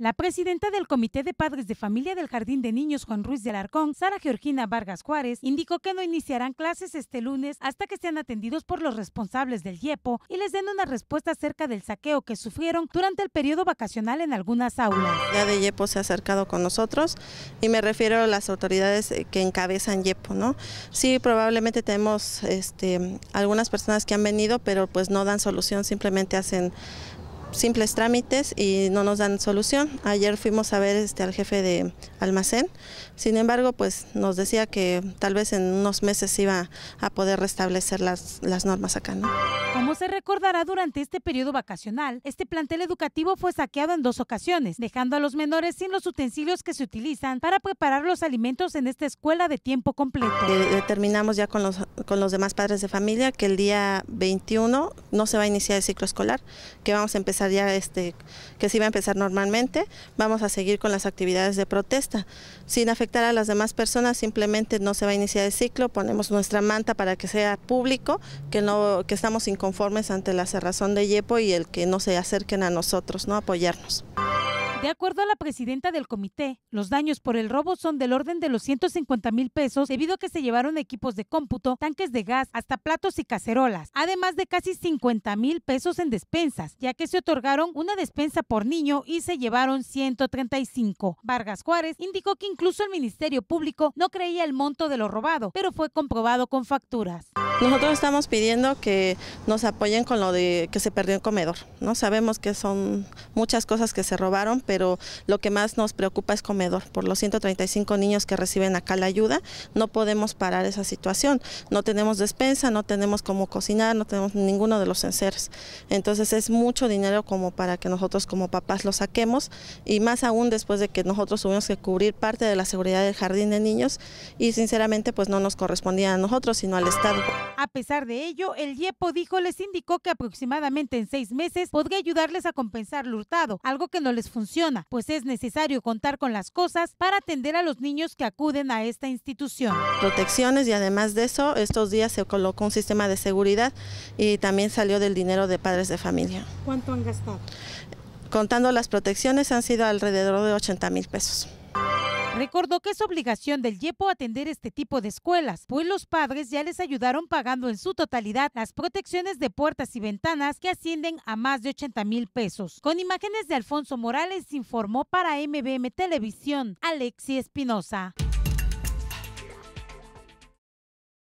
La presidenta del Comité de Padres de Familia del Jardín de Niños Juan Ruiz de Alarcón, Sara Georgina Vargas Juárez, indicó que no iniciarán clases este lunes hasta que sean atendidos por los responsables del IEPO y les den una respuesta acerca del saqueo que sufrieron durante el periodo vacacional en algunas aulas. Ya de IEPO se ha acercado con nosotros y me refiero a las autoridades eh, que encabezan IEPO, ¿no? Sí, probablemente tenemos este, algunas personas que han venido, pero pues no dan solución, simplemente hacen simples trámites y no nos dan solución. Ayer fuimos a ver este, al jefe de almacén, sin embargo, pues nos decía que tal vez en unos meses iba a poder restablecer las, las normas acá. ¿no? Como se recordará, durante este periodo vacacional, este plantel educativo fue saqueado en dos ocasiones, dejando a los menores sin los utensilios que se utilizan para preparar los alimentos en esta escuela de tiempo completo. determinamos eh, eh, ya con los, con los demás padres de familia que el día 21 no se va a iniciar el ciclo escolar, que vamos a empezar este, que se iba a empezar normalmente, vamos a seguir con las actividades de protesta. Sin afectar a las demás personas, simplemente no se va a iniciar el ciclo, ponemos nuestra manta para que sea público, que, no, que estamos inconformes ante la cerrazón de Yepo y el que no se acerquen a nosotros, ¿no? apoyarnos. De acuerdo a la presidenta del comité, los daños por el robo son del orden de los 150 mil pesos debido a que se llevaron equipos de cómputo, tanques de gas, hasta platos y cacerolas, además de casi 50 mil pesos en despensas, ya que se otorgaron una despensa por niño y se llevaron 135. Vargas Juárez indicó que incluso el Ministerio Público no creía el monto de lo robado, pero fue comprobado con facturas. Nosotros estamos pidiendo que nos apoyen con lo de que se perdió el comedor. No sabemos que son muchas cosas que se robaron, pero lo que más nos preocupa es comedor. Por los 135 niños que reciben acá la ayuda, no podemos parar esa situación. No tenemos despensa, no tenemos cómo cocinar, no tenemos ninguno de los enseres. Entonces es mucho dinero como para que nosotros como papás lo saquemos y más aún después de que nosotros tuvimos que cubrir parte de la seguridad del jardín de niños y sinceramente pues no nos correspondía a nosotros sino al Estado. A pesar de ello, el YEPO dijo les indicó que aproximadamente en seis meses podría ayudarles a compensar lo hurtado, algo que no les funciona pues es necesario contar con las cosas para atender a los niños que acuden a esta institución. Protecciones y además de eso, estos días se colocó un sistema de seguridad y también salió del dinero de padres de familia. ¿Cuánto han gastado? Contando las protecciones han sido alrededor de 80 mil pesos. Recordó que es obligación del YEPO atender este tipo de escuelas, pues los padres ya les ayudaron pagando en su totalidad las protecciones de puertas y ventanas que ascienden a más de 80 mil pesos. Con imágenes de Alfonso Morales informó para MBM Televisión, Alexi Espinosa.